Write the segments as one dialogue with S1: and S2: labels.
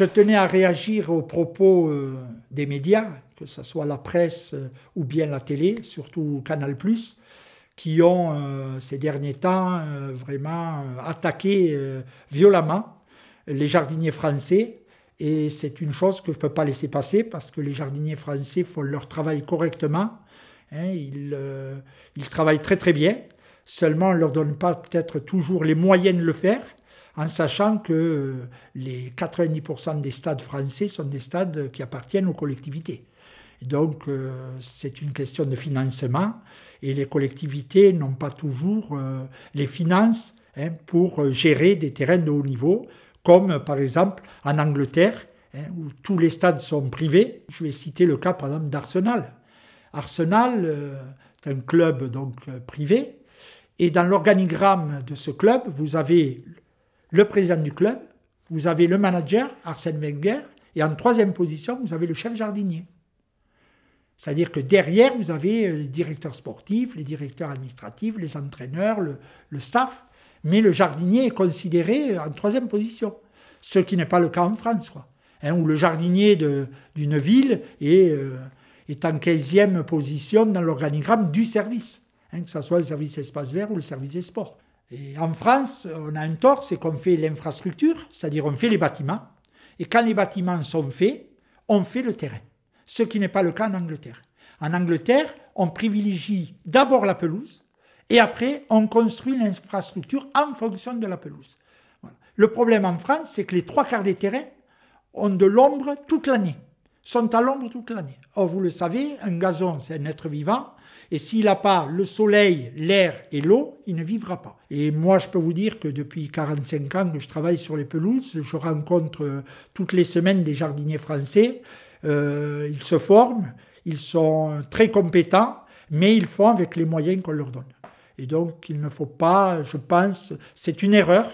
S1: Je tenais à réagir aux propos euh, des médias, que ce soit la presse euh, ou bien la télé, surtout Canal ⁇ qui ont euh, ces derniers temps vraiment attaqué violemment les jardiniers français. Et c'est une chose que je ne peux pas laisser passer parce que les jardiniers français font leur travail correctement. Hein. ils, ils travaillent très très bien. Seulement, on ne leur donne pas peut-être toujours les moyens de le faire en sachant que euh, les 90% des stades français sont des stades qui appartiennent aux collectivités. Donc euh, c'est une question de financement et les collectivités n'ont pas toujours euh, les finances hein, pour gérer des terrains de haut niveau, comme par exemple en Angleterre, hein, où tous les stades sont privés. Je vais citer le cas par exemple d'Arsenal. Arsenal est un club donc privé, et dans l'organigramme de ce club, vous avez le président du club, vous avez le manager, Arsène Wenger, et en troisième position, vous avez le chef jardinier. C'est-à-dire que derrière, vous avez euh, les directeurs sportifs, les directeurs administratifs, les entraîneurs, le, staff, mais le jardinier est considéré euh, en troisième position, ce qui n'est pas le cas en France, hein, où le jardinier d'une ville est, euh, en 15e position dans l'organigramme du service, hein, que ce soit le service espace vert ou le service des sports en France, on a un tort, c'est qu'on fait l'infrastructure, c'est-à-dire on fait les bâtiments, et quand les bâtiments sont faits, on fait le terrain, ce qui n'est pas le cas en Angleterre. En Angleterre, on privilégie d'abord la pelouse, et après, on construit l'infrastructure en fonction de la pelouse. Le problème en France, c'est que les trois quarts des terrains ont de l'ombre toute l'année sont à l'ombre toute l'année. Or, vous le savez, un gazon, c'est un être vivant, et s'il n'a pas le soleil, l'air et l'eau, il ne vivra pas. Et moi, je peux vous dire que depuis 45 ans que je travaille sur les pelouses, je rencontre euh, toutes les semaines des jardiniers français. Euh, ils se forment, ils sont très compétents, mais ils font avec les moyens qu'on leur donne. Et donc, il ne faut pas, je pense, c'est une erreur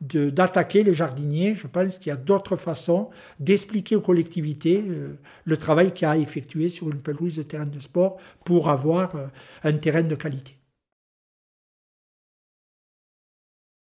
S1: d'attaquer les jardiniers. Je pense qu'il y a d'autres façons d'expliquer aux collectivités euh, le travail qu'il y a à effectuer sur une pelouse de terrain de sport pour avoir euh, un terrain de qualité.